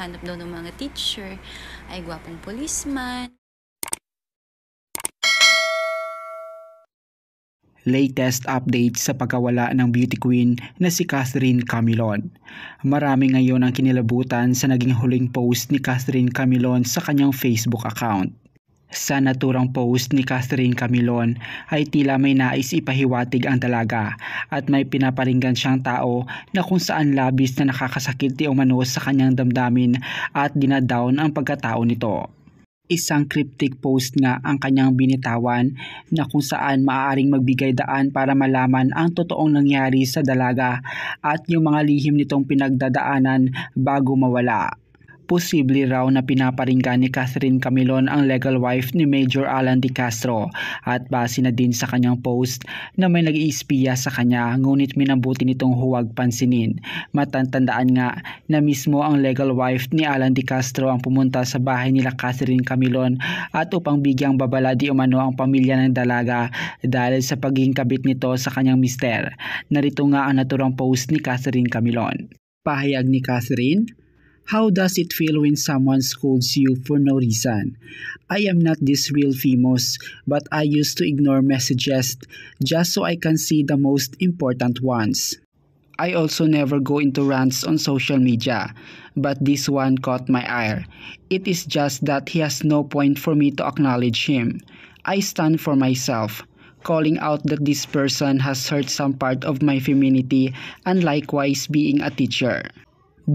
hinahanap daw ng mga teacher ay gwapong policeman. Latest update sa pagkawala ng beauty queen na si Catherine Camilon. Marami ngayon ang kinilabutan sa naging huling post ni Catherine Camilon sa kanyang Facebook account. Sa naturang post ni Catherine Camilon ay tila may nais ipahiwatig ang dalaga at may pinaparinggan siyang tao na kung saan labis na nakakasakit ti umano sa kanyang damdamin at dinadown ang pagkatao nito. Isang cryptic post nga ang kanyang binitawan na kung saan maaaring magbigay daan para malaman ang totoong nangyari sa dalaga at yung mga lihim nitong pinagdadaanan bago mawala posible raw na pinaparinggan ni Catherine Camilon ang legal wife ni Major Alan De Castro at base na din sa kanyang post na may nag-iispiya sa kanya ngunit minabuti nitong huwag pansinin. Matantandaan nga na mismo ang legal wife ni Alan De Castro ang pumunta sa bahay nila Catherine Camilon at upang bigyang babala di umano ang pamilya ng dalaga dahil sa pagiging kabit nito sa kanyang mister. Narito nga ang naturang post ni Catherine Camilon. Pahayag ni Catherine, How does it feel when someone scolds you for no reason? I am not this real famous, but I used to ignore messages just so I can see the most important ones. I also never go into rants on social media, but this one caught my eye. It is just that he has no point for me to acknowledge him. I stand for myself calling out that this person has hurt some part of my femininity and likewise being a teacher.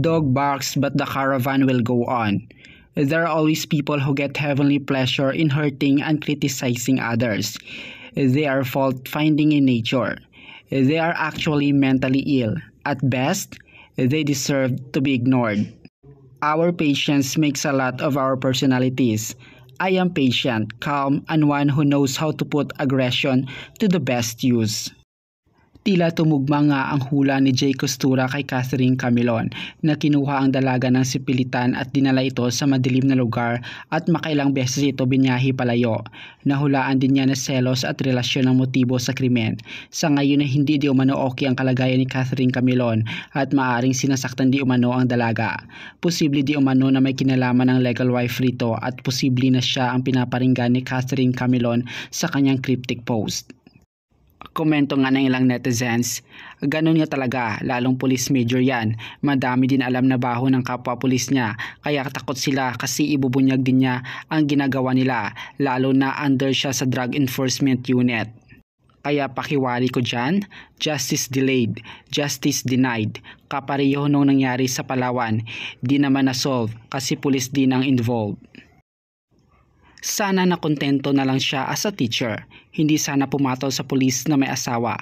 Dog barks, but the caravan will go on. There are always people who get heavenly pleasure in hurting and criticizing others. They are fault finding in nature. They are actually mentally ill. At best, they deserve to be ignored. Our patience makes a lot of our personalities. I am patient, calm, and one who knows how to put aggression to the best use. Tila tumugma nga ang hula ni Jay Costura kay Catherine Camilon na kinuha ang dalaga ng sipilitan at dinala ito sa madilim na lugar at makailang beses ito binyahi palayo. Nahulaan din niya na selos at relasyon ng motibo sa krimen. Sa ngayon na hindi di umano okay ang kalagayan ni Catherine Camilon at maaring sinasaktan di umano ang dalaga. Posible di umano na may kinalaman ng legal wife rito at posible na siya ang pinaparinggan ni Catherine Camilon sa kanyang cryptic post komento nga ng ilang netizens, ganun nga talaga, lalong police major yan. Madami din alam na baho ng kapwa pulis niya, kaya takot sila kasi ibubunyag din niya ang ginagawa nila, lalo na under siya sa Drug Enforcement Unit. Kaya pakiwali ko dyan, justice delayed, justice denied. Kapareho nung nangyari sa Palawan, di naman na-solve kasi pulis din ang involved. Sana na kontento na lang siya as a teacher. Hindi sana pumatol sa pulis na may asawa.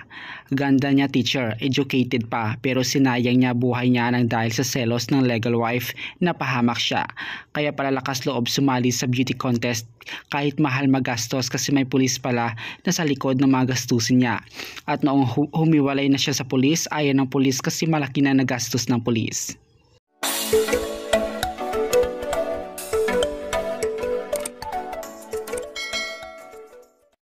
Ganda niya teacher, educated pa, pero sinayang niya buhay niya nang dahil sa selos ng legal wife na pahamak siya. Kaya palalakas loob sumali sa beauty contest kahit mahal magastos kasi may pulis pala na sa likod ng mga gastusin niya. At noong humiwalay na siya sa pulis, ayaw ng pulis kasi malaki na nagastos ng pulis. Thank you.